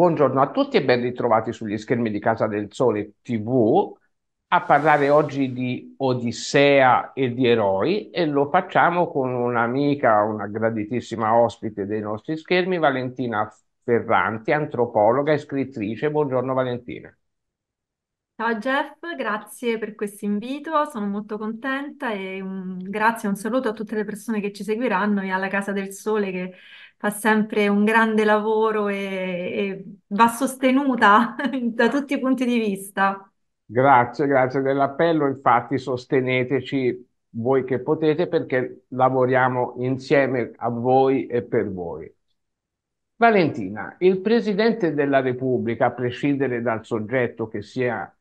Buongiorno a tutti e ben ritrovati sugli schermi di Casa del Sole TV a parlare oggi di Odissea e di eroi e lo facciamo con un'amica, una graditissima ospite dei nostri schermi, Valentina Ferranti, antropologa e scrittrice. Buongiorno Valentina. Ciao Jeff, grazie per questo invito, sono molto contenta e un grazie un saluto a tutte le persone che ci seguiranno e alla Casa del Sole che fa sempre un grande lavoro e, e va sostenuta da tutti i punti di vista. Grazie, grazie dell'appello. Infatti, sosteneteci voi che potete perché lavoriamo insieme a voi e per voi. Valentina, il Presidente della Repubblica, a prescindere dal soggetto che sia,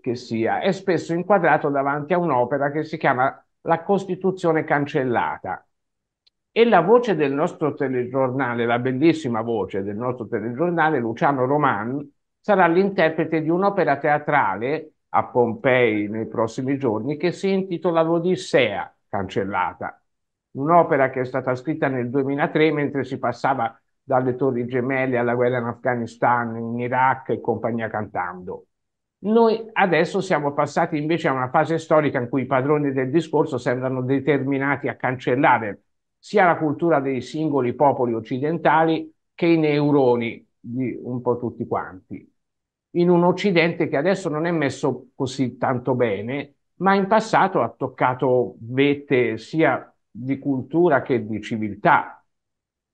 che sia è spesso inquadrato davanti a un'opera che si chiama La Costituzione cancellata, e la voce del nostro telegiornale, la bellissima voce del nostro telegiornale, Luciano Roman, sarà l'interprete di un'opera teatrale a Pompei nei prossimi giorni che si intitola L'Odissea cancellata, un'opera che è stata scritta nel 2003 mentre si passava dalle Torri Gemelle alla guerra in Afghanistan, in Iraq e compagnia cantando. Noi adesso siamo passati invece a una fase storica in cui i padroni del discorso sembrano determinati a cancellare sia la cultura dei singoli popoli occidentali che i neuroni di un po' tutti quanti. In un Occidente che adesso non è messo così tanto bene, ma in passato ha toccato vette sia di cultura che di civiltà.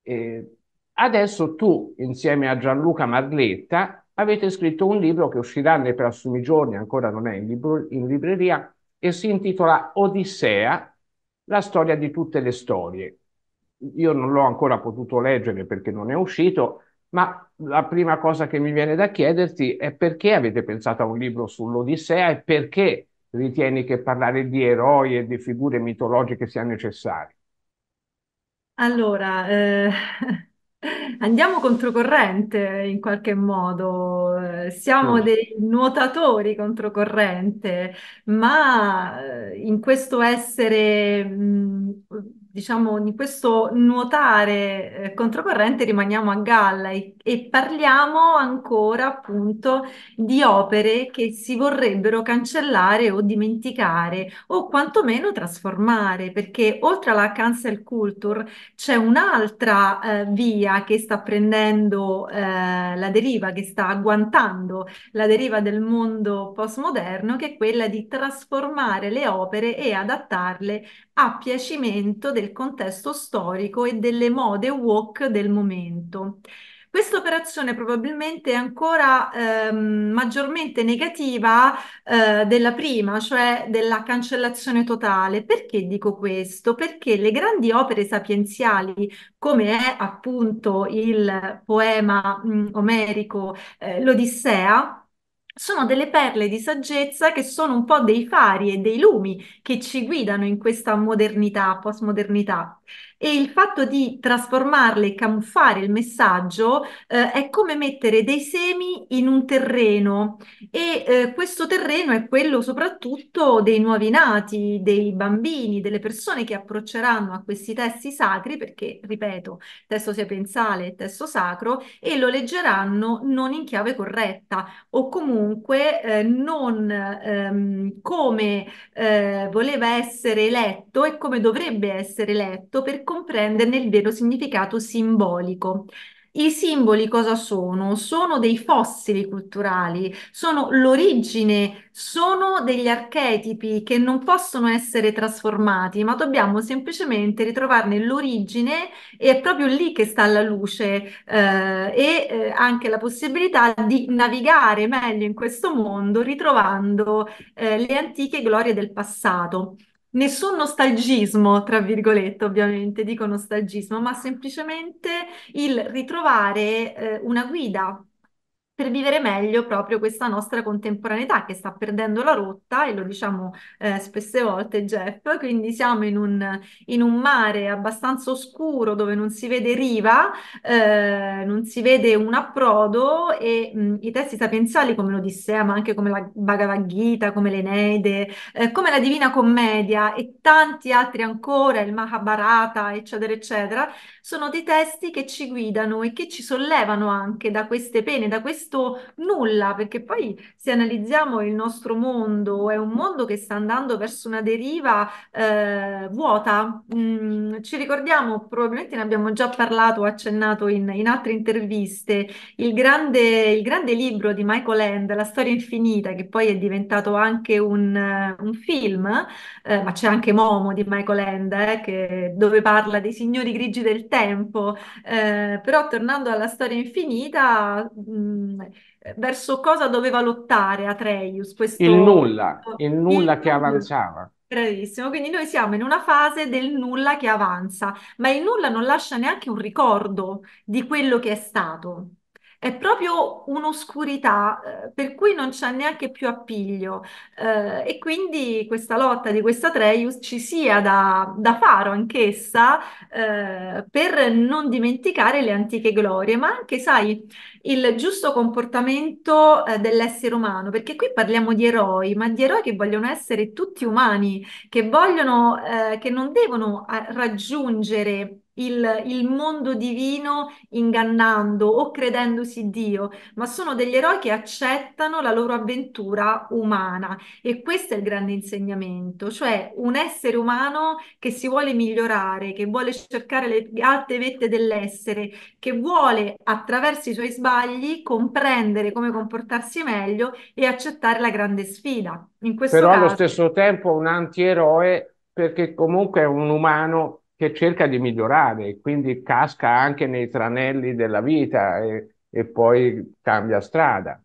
Eh, adesso tu, insieme a Gianluca Marletta, avete scritto un libro che uscirà nei prossimi giorni, ancora non è in, libro, in libreria, e si intitola Odissea, la storia di tutte le storie. Io non l'ho ancora potuto leggere perché non è uscito, ma la prima cosa che mi viene da chiederti è perché avete pensato a un libro sull'Odissea e perché ritieni che parlare di eroi e di figure mitologiche sia necessario? Allora, eh, Andiamo controcorrente in qualche modo, eh, siamo Mm. dei nuotatori controcorrente, ma eh, in questo essere mh, mm, diciamo, di questo nuotare eh, controcorrente rimaniamo a galla e, e, parliamo ancora appunto di opere che si vorrebbero cancellare o dimenticare o quantomeno trasformare, perché oltre alla cancel culture c'è un'altra eh, via che sta prendendo eh, la deriva, che sta agguantando la deriva del mondo postmoderno, che è quella di trasformare le opere e adattarle a piacimento del del contesto storico e delle mode walk del momento. Questa operazione probabilmente è ancora ehm, maggiormente negativa eh, della prima, cioè della cancellazione totale. Perché dico questo? Perché le grandi opere sapienziali, come è appunto il poema mh, omerico, eh, l'Odissea, sono delle perle di saggezza che sono un po' dei fari e dei lumi che ci guidano in questa modernità, postmodernità e il fatto di trasformarle e camuffare il messaggio eh, è come mettere dei semi in un terreno e eh, questo terreno è quello soprattutto dei nuovi nati, dei bambini, delle persone che approcceranno a questi testi sacri perché, ripeto, testo sapensale e testo sacro e lo leggeranno non in chiave corretta o comunque eh, non ehm, come eh, voleva essere letto e come dovrebbe essere letto per comprenderne il vero significato simbolico. I simboli cosa sono? Sono dei fossili culturali, sono l'origine, sono degli archetipi che non possono essere trasformati, ma dobbiamo semplicemente ritrovarne l'origine e è proprio lì che sta la luce eh, e eh, anche la possibilità di navigare meglio in questo mondo ritrovando eh, le antiche glorie del passato nessun nostalgismo, tra virgolette, ovviamente dico nostalgismo, ma semplicemente il ritrovare eh, una guida per vivere meglio proprio questa nostra contemporaneità che sta perdendo la rotta e lo diciamo eh, spesse volte Jeff, quindi siamo in un, in un, mare abbastanza oscuro dove non si vede riva, eh, non si vede un approdo e mh, i testi sapienziali come l'Odissea ma anche come la Bhagavad Gita, come l'Eneide, eh, come la Divina Commedia e tanti altri ancora, il Mahabharata eccetera eccetera, sono dei testi che ci guidano e che ci sollevano anche da queste pene, da questo nulla, perché poi se analizziamo il nostro mondo, è un mondo che sta andando verso una deriva eh, vuota. Mm, ci ricordiamo, probabilmente ne abbiamo già parlato o accennato in, in, altre interviste, il grande, il grande, libro di Michael End, La storia infinita, che poi è diventato anche un, un film, eh, ma c'è anche Momo di Michael End, eh, che, dove parla dei signori grigi del tempo tempo, eh, però tornando alla storia infinita, mh, verso cosa doveva lottare Atreus? Questo... Il nulla, il nulla il... che avanzava. Bravissimo, quindi noi siamo in una fase del nulla che avanza, ma il nulla non lascia neanche un ricordo di quello che è stato è proprio un'oscurità eh, per cui non c'è neanche più appiglio eh, e quindi questa lotta di questa Atreus ci sia da, da faro anch'essa eh, per non dimenticare le antiche glorie, ma anche, sai, il giusto comportamento eh, dell'essere umano, perché qui parliamo di eroi, ma di eroi che vogliono essere tutti umani, che vogliono, eh, che non devono eh, raggiungere il, il mondo divino ingannando o credendosi Dio, ma sono degli eroi che accettano la loro avventura umana e questo è il grande insegnamento, cioè un essere umano che si vuole migliorare, che vuole cercare le alte vette dell'essere, che vuole attraverso i suoi sbagli comprendere come comportarsi meglio e accettare la grande sfida. Però caso... allo stesso tempo un antieroe perché comunque è un umano che cerca di migliorare, e quindi casca anche nei tranelli della vita e, e poi cambia strada.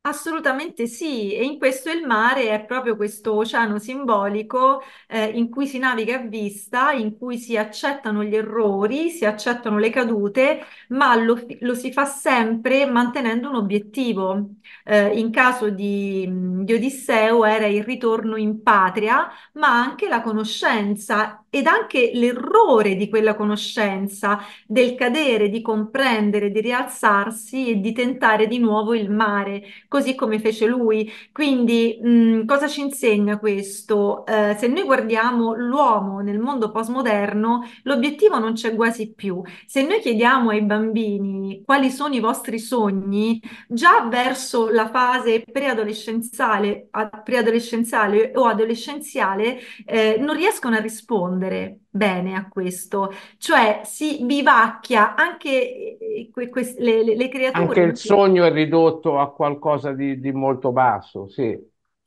Assolutamente sì, e in questo il mare è proprio questo oceano simbolico eh, in cui si naviga a vista, in cui si accettano gli errori, si accettano le cadute, ma lo, lo si fa sempre mantenendo un obiettivo. Eh, in caso di, di Odisseo era il ritorno in patria, ma anche la conoscenza ed anche l'errore di quella conoscenza, del cadere, di comprendere, di rialzarsi e di tentare di nuovo il mare, così come fece lui. Quindi mh, cosa ci insegna questo? Eh, se noi guardiamo l'uomo nel mondo postmoderno, l'obiettivo non c'è quasi più. Se noi chiediamo ai bambini quali sono i vostri sogni, già verso la fase preadolescenziale, preadolescenziale o adolescenziale eh, non riescono a rispondere rispondere bene a questo, cioè si bivacchia anche eh, que- que- le, le, creature. Anche il sogno è ridotto a qualcosa di, di molto basso, sì.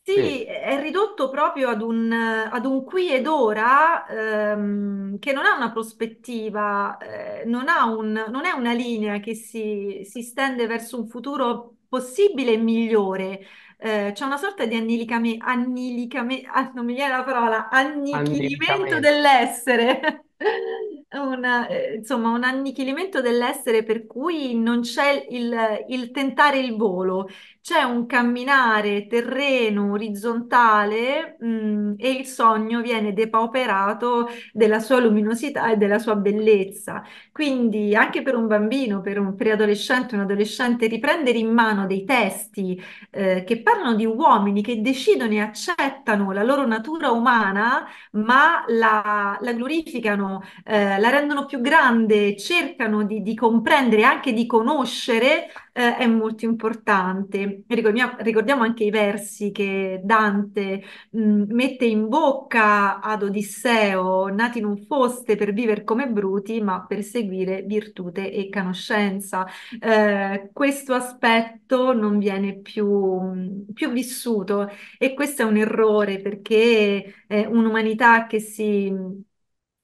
sì. Sì, è ridotto proprio ad un, ad un qui ed ora ehm, che non ha una prospettiva, eh, non, ha un, non è una linea che si, si stende verso un futuro possibile e migliore eh, c'è una sorta di annilicame, annilicame, ah, non mi viene la parola, annichilimento dell'essere. Una, eh, insomma, un annichilimento dell'essere per cui non c'è il, il, tentare il volo, c'è un camminare terreno orizzontale, mh, mm, e il sogno viene depauperato della sua luminosità e della sua bellezza. Quindi anche per un bambino, per un preadolescente, un adolescente, riprendere in mano dei testi eh, che parlano di uomini che decidono e accettano la loro natura umana, ma la, la glorificano, eh, la rendono più grande, cercano di, di comprendere e anche di conoscere eh, è molto importante. Ricordiamo, anche i versi che Dante mh, mette in bocca ad Odisseo, nati non foste per vivere come bruti, ma per seguire virtute e conoscenza. Eh, questo aspetto non viene più, più, vissuto e questo è un errore perché eh, un'umanità che si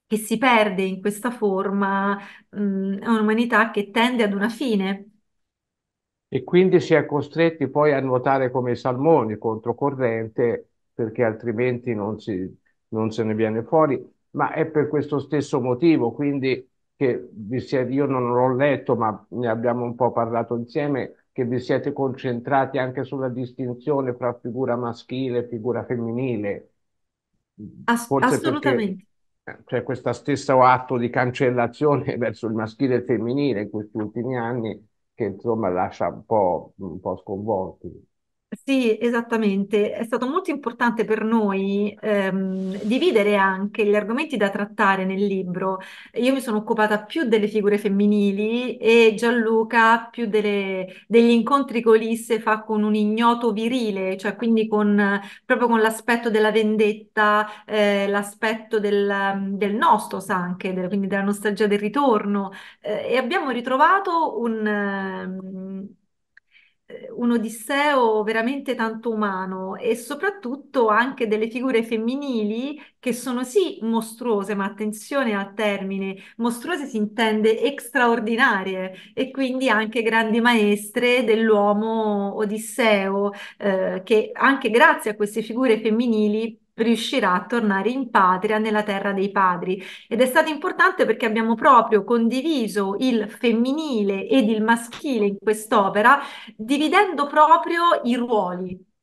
che si perde in questa forma, mh, è un'umanità che tende ad una fine, e quindi si è costretti poi a nuotare come i salmoni controcorrente perché altrimenti non, si, non se ne viene fuori, ma è per questo stesso motivo, quindi che vi siete, io non l'ho letto, ma ne abbiamo un po' parlato insieme, che vi siete concentrati anche sulla distinzione fra figura maschile e figura femminile. Ass- Forse assolutamente. c'è questo stesso atto di cancellazione verso il maschile e il femminile in questi ultimi anni che insomma lascia un po', un po sconvolti. Sì, esattamente. È stato molto importante per noi ehm, dividere anche gli argomenti da trattare nel libro. Io mi sono occupata più delle figure femminili e Gianluca più delle- degli incontri che Ulisse fa con un ignoto virile, cioè quindi con, proprio con l'aspetto della vendetta, eh, l'aspetto del, del nostos anche, del- quindi della nostalgia del ritorno. Eh, e abbiamo ritrovato un... ehm, un Odisseo veramente tanto umano e soprattutto anche delle figure femminili che sono sì mostruose, ma attenzione al termine, mostruose si intende straordinarie e quindi anche grandi maestre dell'uomo Odisseo, eh, che anche grazie a queste figure femminili riuscirà a tornare in patria nella terra dei padri. Ed è stato importante perché abbiamo proprio condiviso il femminile ed il maschile in quest'opera, dividendo proprio i ruoli.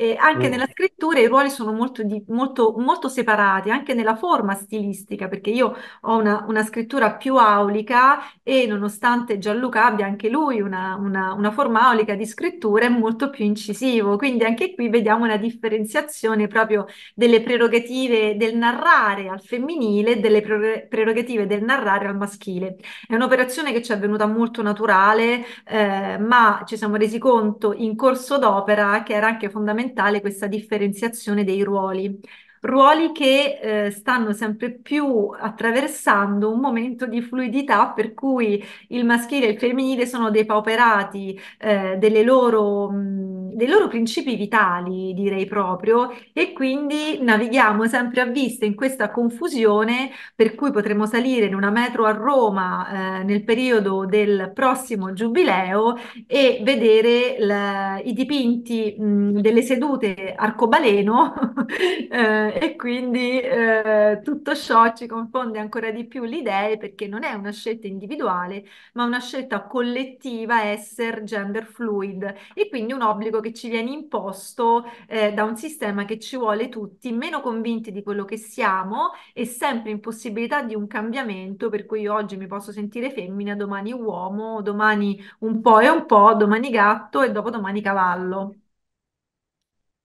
E anche mm. nella scrittura i ruoli sono molto, di- molto- molto separati, anche nella forma stilistica, perché io ho una, una scrittura più aulica e nonostante Gianluca abbia anche lui una, una- una forma aulica di scrittura, è molto più incisivo. Quindi anche qui vediamo una differenziazione proprio delle prerogative del narrare al femminile e delle prerogative del narrare al maschile. È un'operazione che ci è venuta molto naturale eh, ma ci siamo resi conto in corso d'opera che era anche fondamentale fondamentale questa differenziazione dei ruoli ruoli che eh, stanno sempre più attraversando un momento di fluidità per cui il maschile e il femminile sono depauperati eh, delle loro, mh, dei loro principi vitali, direi proprio, e quindi navighiamo sempre a vista in questa confusione per cui potremo salire in una metro a Roma eh, nel periodo del prossimo giubileo e vedere la, i dipinti mh, delle sedute arcobaleno eh, e quindi eh, tutto ciò ci confonde ancora di più le idee perché non è una scelta individuale, ma una scelta collettiva essere gender fluid e quindi un obbligo che ci viene imposto eh, da un sistema che ci vuole tutti meno convinti di quello che siamo e sempre in possibilità di un cambiamento, per cui io oggi mi posso sentire femmina, domani uomo, domani un po' e un po', domani gatto e dopodomani cavallo.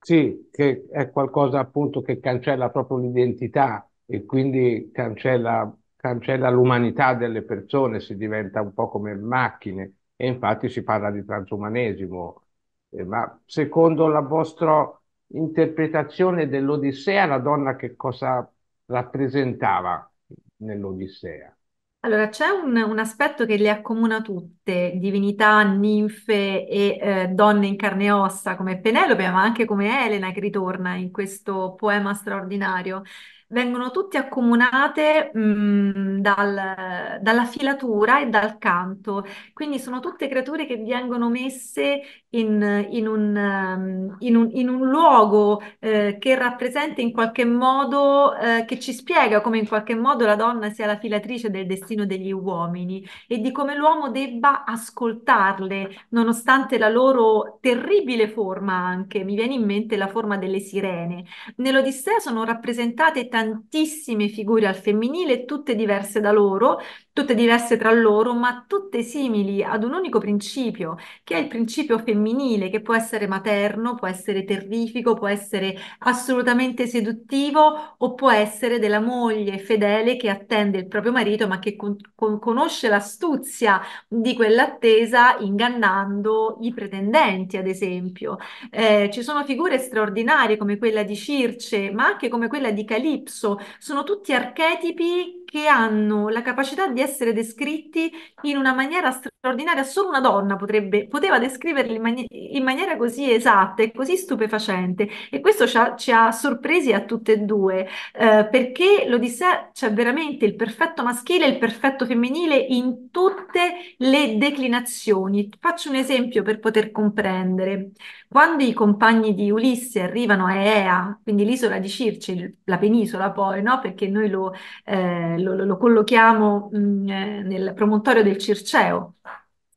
Sì, che è qualcosa appunto che cancella proprio l'identità e quindi cancella, cancella l'umanità delle persone, si diventa un po' come macchine e infatti si parla di transumanesimo. Eh, ma secondo la vostra interpretazione dell'Odissea, la donna che cosa rappresentava nell'Odissea? Allora, c'è un, un aspetto che le accomuna tutte, divinità, ninfe e eh, donne in carne e ossa come Penelope, ma anche come Elena che ritorna in questo poema straordinario vengono tutte accomunate mh, mhmm, dal, dalla filatura e dal canto, quindi sono tutte creature che vengono messe in, in, un, mhmm, in, un, in un, luogo eh, che rappresenta in qualche modo, eh, che ci spiega come in qualche modo la donna sia la filatrice del destino degli uomini e di come l'uomo debba ascoltarle nonostante la loro terribile forma anche, mi viene in mente la forma delle sirene. Nell'Odissea sono rappresentate tante tantissime figure al femminile, tutte diverse da loro, tutte diverse tra loro, ma tutte simili ad un unico principio, che è il principio femminile, che può essere materno, può essere terrifico, può essere assolutamente seduttivo o può essere della moglie fedele che attende il proprio marito, ma che con- con- conosce l'astuzia di quell'attesa ingannando i pretendenti, ad esempio. Eh, ci sono figure straordinarie come quella di Circe, ma anche come quella di Calipso, sono tutti archetipi che hanno la capacità di essere descritti in una maniera straordinaria. Solo una donna potrebbe, poteva descriverli in, mani- in maniera così esatta e così stupefacente. E questo ci ha, ci ha sorpresi a tutte e due, eh, perché l'Odissea c'è veramente il perfetto maschile e il perfetto femminile in tutte le declinazioni. Faccio un esempio per poter comprendere. Quando i compagni di Ulisse arrivano a Ea, quindi l'isola di Circe, la penisola poi, no? perché noi lo... Eh, lo, lo collochiamo mh, mm, eh, nel promontorio del Circeo,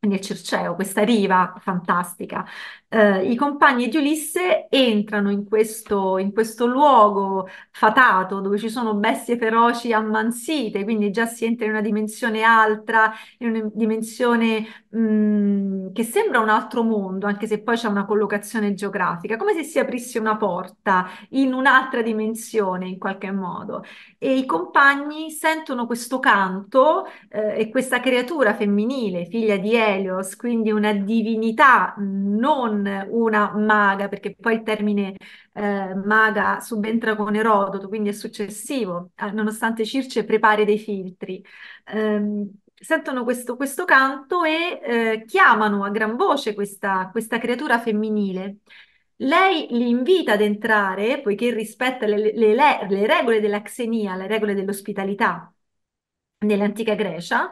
nel Circeo, questa riva fantastica eh, i compagni di Ulisse entrano in questo, in questo luogo fatato dove ci sono bestie feroci ammansite, quindi già si entra in una dimensione altra, in una dimensione mh, che sembra un altro mondo, anche se poi c'è una collocazione geografica, come se si aprisse una porta in un'altra dimensione in qualche modo. E i compagni sentono questo canto eh, e questa creatura femminile, figlia di Helios, quindi una divinità non con una maga, perché poi il termine eh, maga subentra con Erodoto, quindi è successivo, nonostante Circe prepari dei filtri. Eh, sentono questo, questo, canto e eh, chiamano a gran voce questa, questa creatura femminile. Lei li invita ad entrare poiché rispetta le, le, le regole della xenia, le regole dell'ospitalità nell'antica Grecia,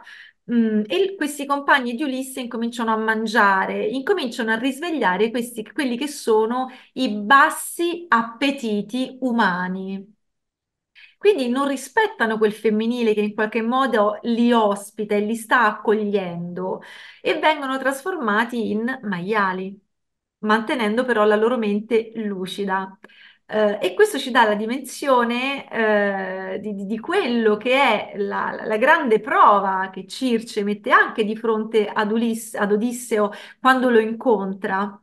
Mm, e questi compagni di Ulisse incominciano a mangiare, incominciano a risvegliare questi, quelli che sono i bassi appetiti umani. Quindi non rispettano quel femminile che in qualche modo li ospita e li sta accogliendo e vengono trasformati in maiali, mantenendo però la loro mente lucida. Eh, e questo ci dà la dimensione eh, di, di, quello che è la, la, grande prova che Circe mette anche di fronte ad, Ulisse, ad Odisseo quando lo incontra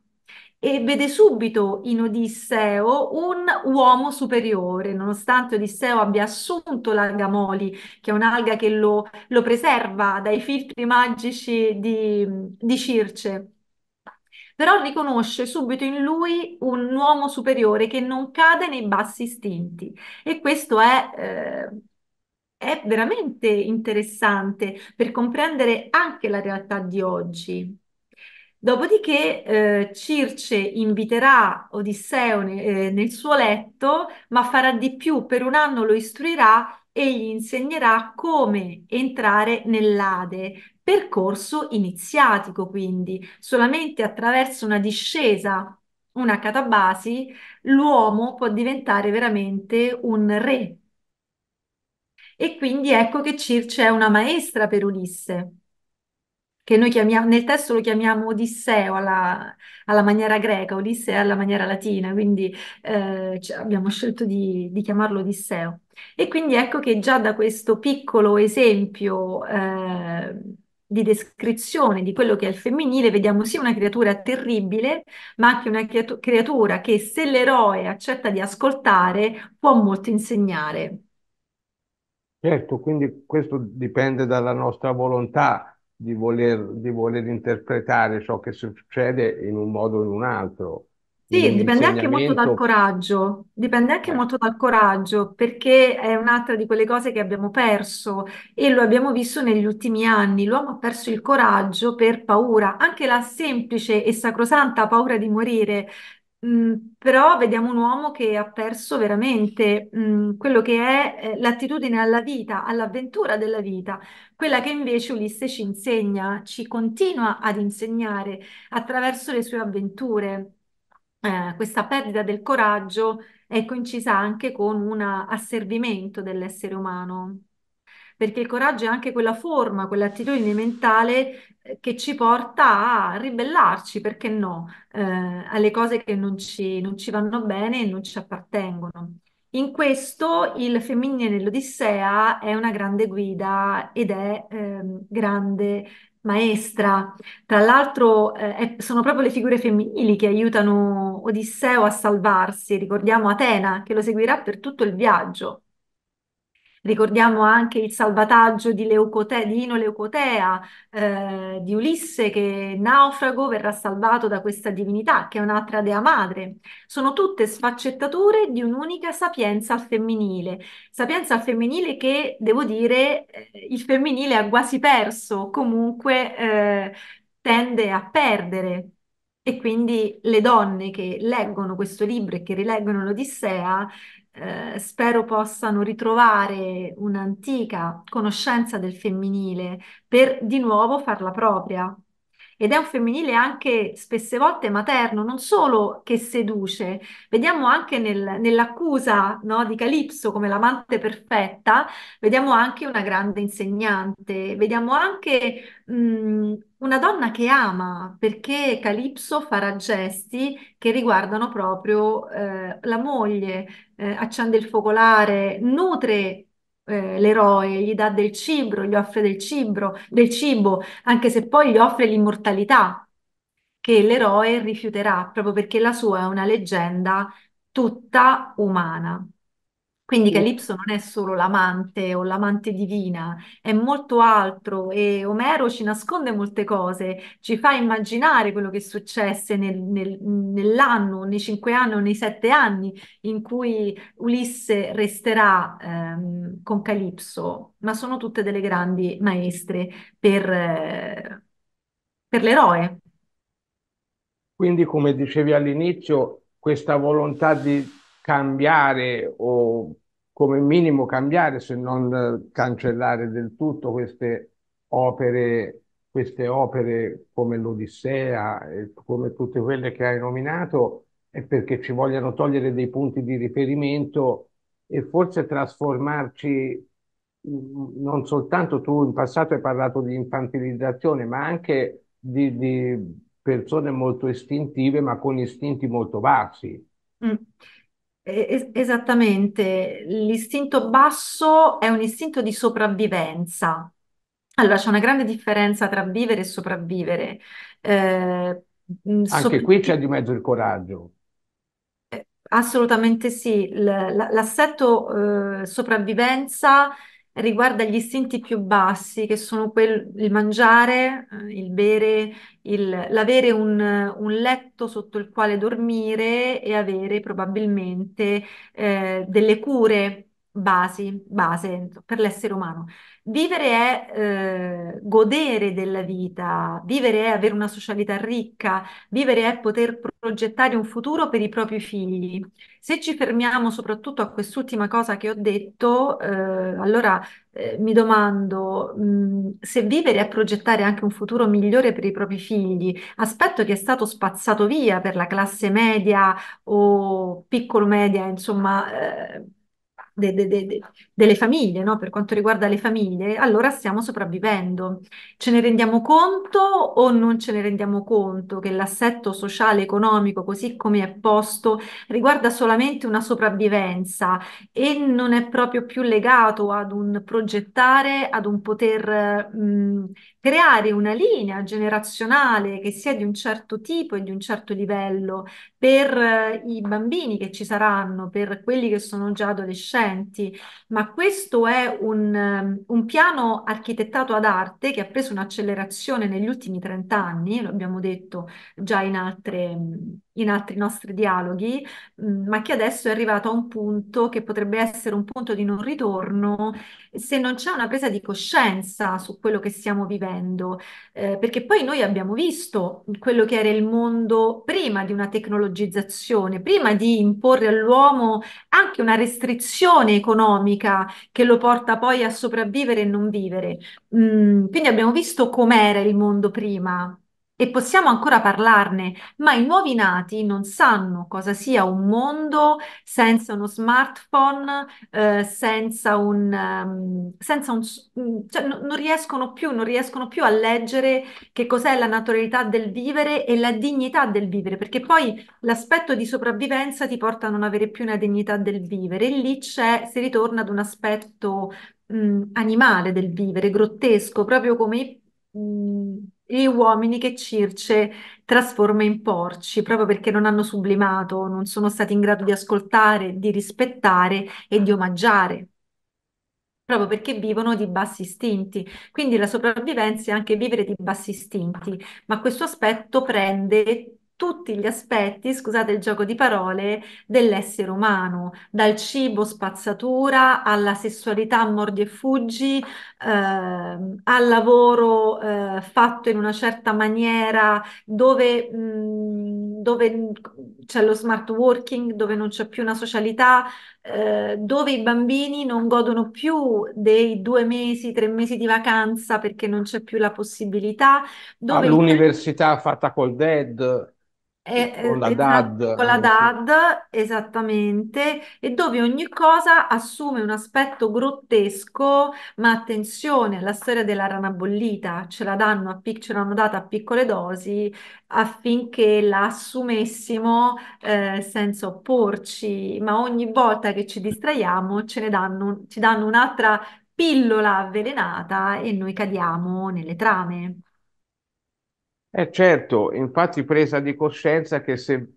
e vede subito in Odisseo un uomo superiore, nonostante Odisseo abbia assunto l'alga moli, che è un'alga che lo, lo preserva dai filtri magici di, di Circe però riconosce subito in lui un uomo superiore che non cade nei bassi istinti e questo è, eh, è veramente interessante per comprendere anche la realtà di oggi. Dopodiché eh, Circe inviterà Odisseo ne, eh, nel suo letto, ma farà di più, per un anno lo istruirà e gli insegnerà come entrare nell'Ade, percorso iniziatico, quindi solamente attraverso una discesa, una catabasi, l'uomo può diventare veramente un re. E quindi ecco che Circe è una maestra per Ulisse, che noi chiamiamo, nel testo lo chiamiamo Odisseo alla, alla maniera greca, Ulisse alla maniera latina, quindi eh, abbiamo scelto di, di, chiamarlo Odisseo. E quindi ecco che già da questo piccolo esempio eh, di descrizione di quello che è il femminile, vediamo sì una creatura terribile, ma anche una creatura che se l'eroe accetta di ascoltare può molto insegnare. Certo, quindi questo dipende dalla nostra volontà di voler, di voler interpretare ciò che succede in un modo o in un altro. Sì, dipende anche molto dal dell'insegnamento. coraggio, dipende anche eh. molto dal coraggio, perché è un'altra di quelle cose che abbiamo perso e lo abbiamo visto negli ultimi anni. L'uomo ha perso il coraggio per paura, anche la semplice e sacrosanta paura di morire. Mm, però vediamo un uomo che ha perso veramente, mm, quello che è, eh, l'attitudine alla vita, all'avventura della vita, quella che invece Ulisse ci insegna, ci continua ad insegnare attraverso le sue avventure. Eh, questa perdita del coraggio è coincisa anche con un asservimento dell'essere umano, perché il coraggio è anche quella forma, quell'attitudine mentale eh, che ci porta a ribellarci, perché no, eh, alle cose che non ci, non ci vanno bene e non ci appartengono. In questo il femminile nell'Odissea è una grande guida ed è eh, grande Maestra, tra l'altro eh, sono proprio le figure femminili che aiutano Odisseo a salvarsi, ricordiamo Atena che lo seguirà per tutto il viaggio. Ricordiamo anche il salvataggio di, Leucote- di Ino Leucotea, eh, di Ulisse che naufrago verrà salvato da questa divinità, che è un'altra dea madre. Sono tutte sfaccettature di un'unica sapienza femminile. Sapienza femminile che, devo dire, eh, il femminile ha quasi perso, comunque eh, tende a perdere. E quindi le donne che leggono questo libro e che rileggono l'Odissea eh, spero possano ritrovare un'antica conoscenza del femminile per di nuovo farla propria ed è un femminile anche spesse volte materno, non solo che seduce, vediamo anche nel, nell'accusa no, di Calipso come l'amante perfetta, vediamo anche una grande insegnante, vediamo anche mh, mm, una donna che ama, perché Calipso farà gesti che riguardano proprio eh, la moglie, eh, accende il focolare, nutre eh, l'eroe, gli dà del cibro, gli offre del cibo, del cibo, anche se poi gli offre l'immortalità che l'eroe rifiuterà proprio perché la sua è una leggenda tutta umana. Quindi Calipso non è solo l'amante o l'amante divina, è molto altro e Omero ci nasconde molte cose, ci fa immaginare quello che successe nel, nel, nell'anno, nei cinque anni o nei sette anni in cui Ulisse resterà ehm, con Calipso, ma sono tutte delle grandi maestre per, eh, per l'eroe. Quindi, come dicevi all'inizio, questa volontà di cambiare o come minimo cambiare se non eh, cancellare del tutto queste opere, queste opere come l'Odissea, come tutte quelle che hai nominato, è perché ci vogliono togliere dei punti di riferimento e forse trasformarci mm, non soltanto tu in passato hai parlato di infantilizzazione, ma anche di, di persone molto istintive, ma con istinti molto bassi. Mm esattamente, l'istinto basso è un istinto di sopravvivenza. Allora, c'è una grande differenza tra vivere e sopravvivere. Eh, mm, Anche qui c'è di mezzo il coraggio. Eh, assolutamente sì, l'assetto eh, sopravvivenza riguarda gli istinti più bassi, che sono quel, il mangiare, eh, il bere, il, l'avere un, un, letto sotto il quale dormire e avere probabilmente eh, delle cure basi, base per l'essere umano. Vivere è eh, godere della vita, vivere è avere una socialità ricca, vivere è poter progettare un futuro per i propri figli. Se ci fermiamo soprattutto a quest'ultima cosa che ho detto, eh, allora eh, mi domando mh, se vivere è progettare anche un futuro migliore per i propri figli, aspetto che è stato spazzato via per la classe media o piccolo media, insomma eh, de, de, de, delle famiglie, no? per quanto riguarda le famiglie, allora stiamo sopravvivendo. Ce ne rendiamo conto o non ce ne rendiamo conto che l'assetto sociale economico, così come è posto, riguarda solamente una sopravvivenza e non è proprio più legato ad un progettare, ad un poter mh, creare una linea generazionale che sia di un certo tipo e di un certo livello per eh, i bambini che ci saranno, per quelli che sono già adolescenti, ma questo è un, ehm, un piano architettato ad arte che ha preso un'accelerazione negli ultimi 30 anni, lo abbiamo detto già in, altre, in altri nostri dialoghi, ma che adesso è arrivato a un punto che potrebbe essere un punto di non ritorno se non c'è una presa di coscienza su quello che stiamo vivendo vivendo, eh, perché poi noi abbiamo visto quello che era il mondo prima di una tecnologizzazione, prima di imporre all'uomo anche una restrizione economica che lo porta poi a sopravvivere e non vivere. Mm, quindi abbiamo visto com'era il mondo prima e possiamo ancora parlarne, ma i nuovi nati non sanno cosa sia un mondo senza uno smartphone, eh, senza un, um, senza un mm, cioè, non riescono più, non riescono più a leggere che cos'è la naturalità del vivere e la dignità del vivere, perché poi l'aspetto di sopravvivenza ti porta a non avere più una dignità del vivere e lì c'è, si ritorna ad un aspetto mm, animale del vivere, grottesco, proprio come... Mm, gli uomini che Circe trasforma in porci, proprio perché non hanno sublimato, non sono stati in grado di ascoltare, di rispettare e di omaggiare proprio perché vivono di bassi istinti. Quindi la sopravvivenza è anche vivere di bassi istinti, ma questo aspetto prende tutti gli aspetti, scusate il gioco di parole, dell'essere umano, dal cibo spazzatura alla sessualità mordi e fuggi, eh, al lavoro eh, fatto in una certa maniera dove, mh, mm, dove, c'è lo smart working, dove non c'è più una socialità, eh, dove i bambini non godono più dei due mesi, tre mesi di vacanza perché non c'è più la possibilità. Dove... All'università ah, fatta col DED eh, con la esatto, DAD. Con la DAD, esattamente, e dove ogni cosa assume un aspetto grottesco, ma attenzione, la storia della rana bollita ce la danno a pic- ce l'hanno data a piccole dosi affinché la assumessimo eh, senza opporci, ma ogni volta che ci distraiamo ce ne danno, ci danno un'altra pillola avvelenata e noi cadiamo nelle trame. Eh certo, infatti presa di coscienza che se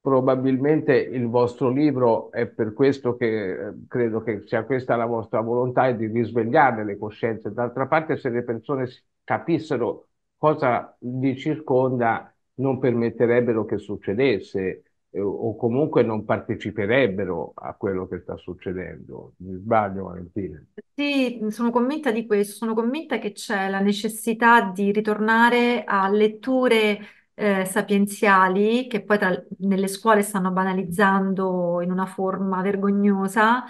probabilmente il vostro libro è per questo che eh, credo che sia questa la vostra volontà è di risvegliare le coscienze. D'altra parte, se le persone capissero cosa li circonda, non permetterebbero che succedesse eh, o comunque non parteciperebbero a quello che sta succedendo. Mi sbaglio, Valentina? Sì, sono convinta di questo, sono convinta che c'è la necessità di ritornare a letture eh, sapienziali che poi tra, nelle scuole stanno banalizzando in una forma vergognosa,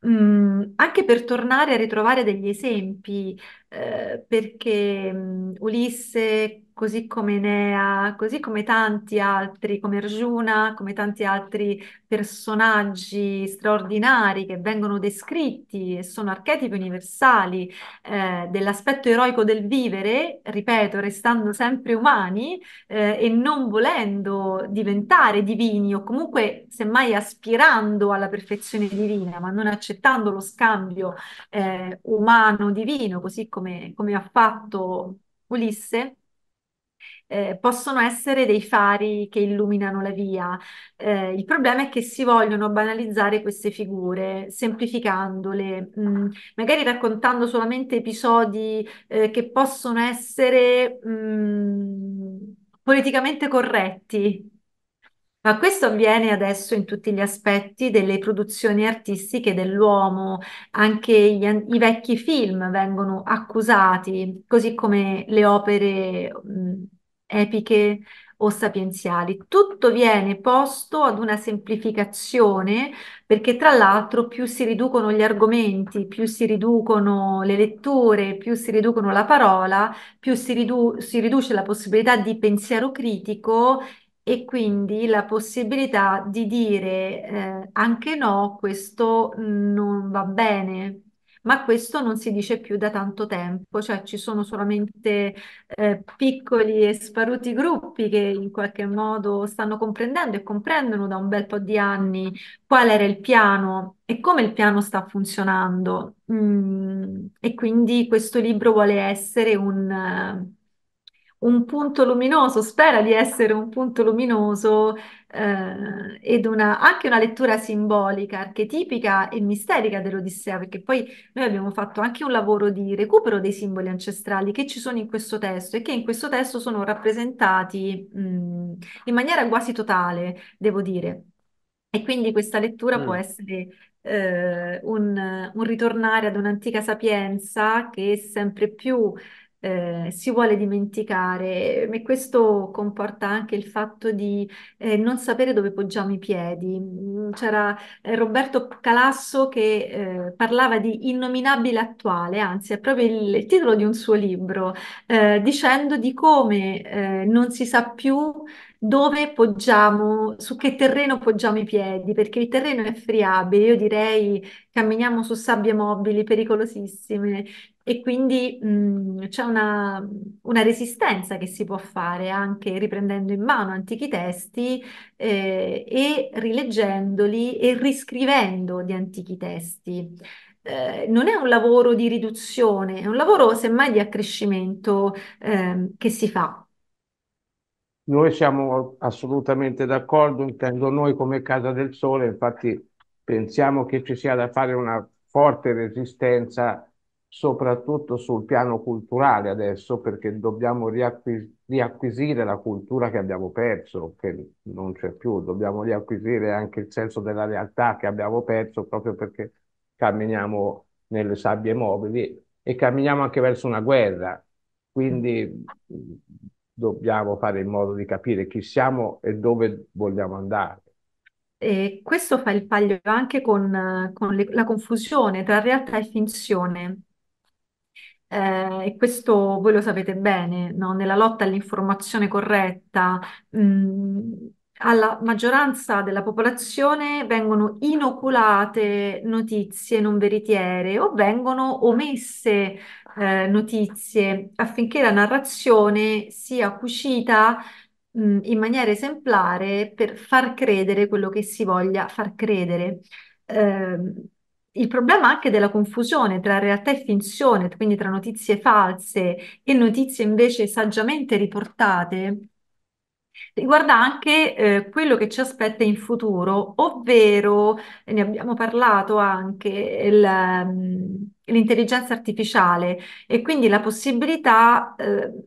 mh, mm, anche per tornare a ritrovare degli esempi eh, perché mh, Ulisse, così come Enea, così come tanti altri, come Arjuna, come tanti altri personaggi straordinari che vengono descritti e sono archetipi universali eh, dell'aspetto eroico del vivere, ripeto, restando sempre umani eh, e non volendo diventare divini o comunque semmai aspirando alla perfezione divina, ma non accettando lo scambio eh, umano-divino, così come come, come ha fatto Ulisse, eh, possono essere dei fari che illuminano la via. Eh, il problema è che si vogliono banalizzare queste figure, semplificandole, mh, mm, magari raccontando solamente episodi eh, che possono essere mh, mm, politicamente corretti. Ma questo avviene adesso in tutti gli aspetti delle produzioni artistiche dell'uomo, anche gli i vecchi film vengono accusati, così come le opere mh, epiche o sapienziali. Tutto viene posto ad una semplificazione perché tra l'altro più si riducono gli argomenti, più si riducono le letture, più si riducono la parola, più si, ridu- si riduce la possibilità di pensiero critico e quindi la possibilità di dire eh, anche no, questo mm, non va bene. Ma questo non si dice più da tanto tempo, cioè ci sono solamente eh, piccoli e sparuti gruppi che in qualche modo stanno comprendendo e comprendono da un bel po' di anni qual era il piano e come il piano sta funzionando. Mm, e quindi questo libro vuole essere un, un punto luminoso, spera di essere un punto luminoso eh, ed una, anche una lettura simbolica, archetipica e misterica dell'Odissea, perché poi noi abbiamo fatto anche un lavoro di recupero dei simboli ancestrali che ci sono in questo testo e che in questo testo sono rappresentati mh, mm, in maniera quasi totale, devo dire. E quindi questa lettura può mm. essere eh, un, un ritornare ad un'antica sapienza che sempre più eh, si vuole dimenticare e questo comporta anche il fatto di eh, non sapere dove poggiamo i piedi. Mm, c'era eh, Roberto Calasso che eh, parlava di innominabile attuale, anzi è proprio il, il titolo di un suo libro, eh, dicendo di come eh, non si sa più dove poggiamo, su che terreno poggiamo i piedi, perché il terreno è friabile, io direi camminiamo su sabbie mobili pericolosissime e quindi mhmm, c'è una, una, resistenza che si può fare anche riprendendo in mano antichi testi eh, e rileggendoli e riscrivendo di antichi testi. Eh, non è un lavoro di riduzione, è un lavoro semmai di accrescimento eh, che si fa. Noi siamo assolutamente d'accordo, intendo noi come Casa del Sole, infatti pensiamo che ci sia da fare una forte resistenza soprattutto sul piano culturale adesso, perché dobbiamo riacquis- riacquisire la cultura che abbiamo perso, che non c'è più, dobbiamo riacquisire anche il senso della realtà che abbiamo perso proprio perché camminiamo nelle sabbie mobili e camminiamo anche verso una guerra. Quindi dobbiamo fare in modo di capire chi siamo e dove vogliamo andare. E questo fa il paglio anche con, con le, la confusione tra realtà e finzione. Eh, e questo voi lo sapete bene, no? Nella lotta all'informazione corretta, mh, mhmm, alla maggioranza della popolazione vengono inoculate notizie non veritiere o vengono omesse eh, notizie affinché la narrazione sia cucita mh, mhmm, in maniera esemplare per far credere quello che si voglia far credere. Eh, il problema anche della confusione tra realtà e finzione, quindi tra notizie false e notizie invece saggiamente riportate, riguarda anche eh, quello che ci aspetta in futuro, ovvero, ne abbiamo parlato anche, il, ehm, l'intelligenza artificiale e quindi la possibilità eh,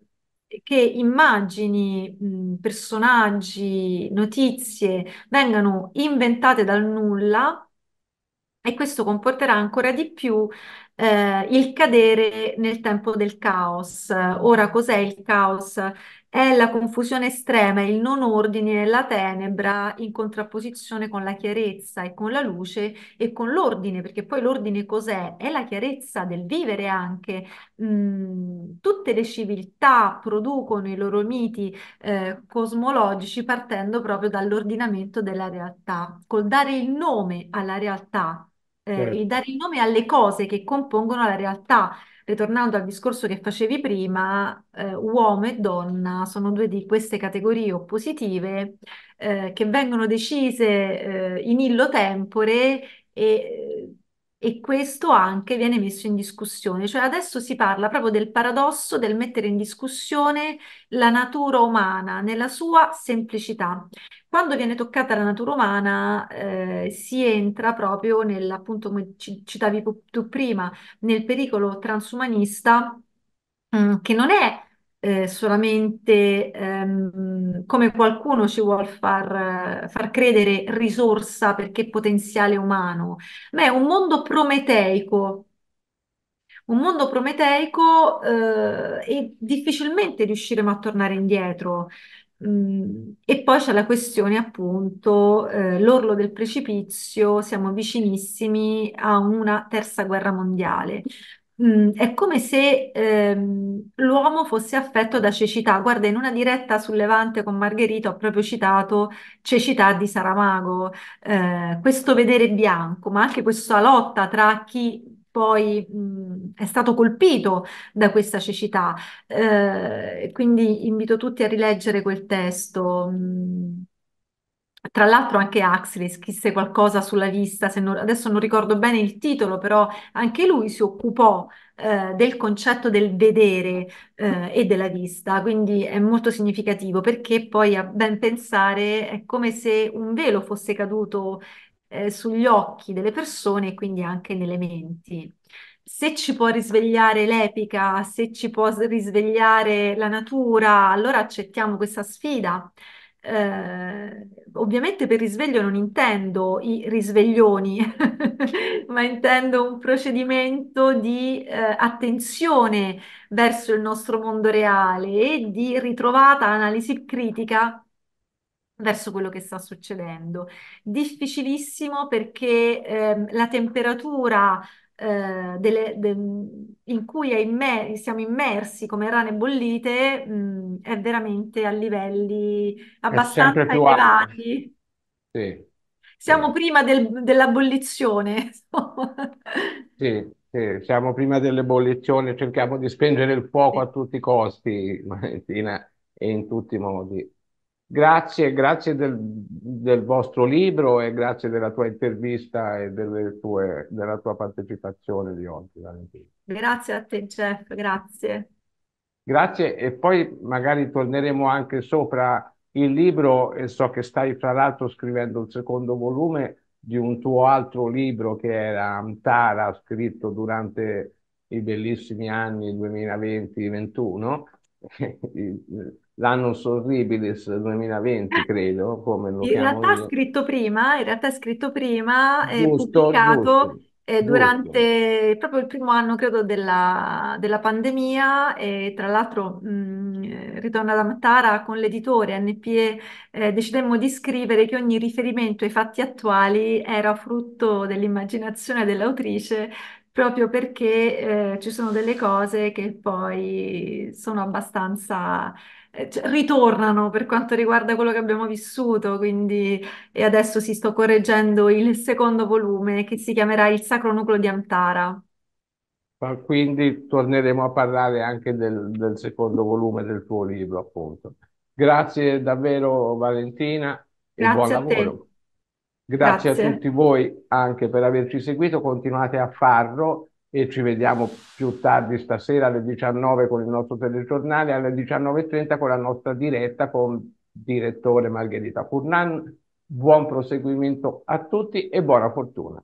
che immagini, personaggi, notizie vengano inventate dal nulla e questo comporterà ancora di più eh, il cadere nel tempo del caos. Ora, cos'è il caos? È la confusione estrema, il non ordine, la tenebra in contrapposizione con la chiarezza e con la luce e con l'ordine, perché poi l'ordine cos'è? È la chiarezza del vivere anche. Mm, tutte le civiltà producono i loro miti eh, cosmologici partendo proprio dall'ordinamento della realtà. Col dare il nome alla realtà eh, certo. il dare il nome alle cose che compongono la realtà. Ritornando al discorso che facevi prima, eh, uomo e donna sono due di queste categorie oppositive eh, che vengono decise eh, in illo tempore e, e questo anche viene messo in discussione. Cioè adesso si parla proprio del paradosso del mettere in discussione la natura umana nella sua semplicità. Quando viene toccata la natura umana, eh, si entra proprio nel, appunto, come citavi tu prima, nel pericolo transumanista, mm, che non è eh, solamente ehm, come qualcuno ci vuol far, far credere risorsa perché potenziale umano, ma è un mondo prometeico. Un mondo prometeico eh, e difficilmente riusciremo a tornare indietro. Mm, e poi c'è la questione appunto, eh, l'orlo del precipizio, siamo vicinissimi a una terza guerra mondiale. Mm, è come se ehm, l'uomo fosse affetto da cecità. Guarda, in una diretta sul Levante con Margherita ho proprio citato Cecità di Saramago, eh, questo vedere bianco, ma anche questa lotta tra chi poi mh, è stato colpito da questa cecità. Eh, quindi invito tutti a rileggere quel testo. Tra l'altro anche Huxley scrisse qualcosa sulla vista, non, adesso non ricordo bene il titolo, però anche lui si occupò eh, del concetto del vedere eh, e della vista, quindi è molto significativo perché poi a ben pensare è come se un velo fosse caduto eh, sugli occhi delle persone e quindi anche nelle menti. Se ci può risvegliare l'epica, se ci può risvegliare la natura, allora accettiamo questa sfida. Eh, ovviamente per risveglio non intendo i risveglioni, ma intendo un procedimento di eh, attenzione verso il nostro mondo reale e di ritrovata analisi critica verso quello che sta succedendo. Difficilissimo perché ehm, la temperatura eh, delle, de, in cui immer- siamo immersi come rane bollite mh, è veramente a livelli abbastanza più elevati. Sì, Siamo sì, prima del- dell'abbollizione. sì, sì. Siamo prima dell'ebollizione, cerchiamo di spengere il fuoco a tutti i costi, Valentina, e in tutti i modi. Grazie, grazie del, del, vostro libro e grazie della tua intervista e tue, della tua partecipazione di oggi, Valentina. Grazie a te, Jeff, grazie. Grazie e poi magari torneremo anche sopra il libro e so che stai fra l'altro scrivendo il secondo volume di un tuo altro libro che era Amtara, scritto durante i bellissimi anni 2020-2021. l'annus horribilis 2020, credo, come lo in chiamano. Realtà scritto prima, in realtà è scritto prima, è giusto, pubblicato eh, giusto, eh, durante giusto. proprio il primo anno, credo, della, della pandemia e tra l'altro mh, mm, ritorna da Mattara con l'editore NPE, eh, decidemmo di scrivere che ogni riferimento ai fatti attuali era frutto dell'immaginazione dell'autrice proprio perché eh, ci sono delle cose che poi sono abbastanza eh, cioè, ritornano per quanto riguarda quello che abbiamo vissuto, quindi e adesso si sto correggendo il secondo volume che si chiamerà Il Sacro Nucleo di Antara. quindi torneremo a parlare anche del, del secondo volume del tuo libro, appunto. Grazie davvero Valentina e Grazie buon a lavoro. Te. Grazie, Grazie a tutti voi anche per averci seguito, continuate a farlo e ci vediamo più tardi stasera alle 19 con il nostro telegiornale, alle 19.30 con la nostra diretta con il direttore Margherita Furnan. Buon proseguimento a tutti e buona fortuna.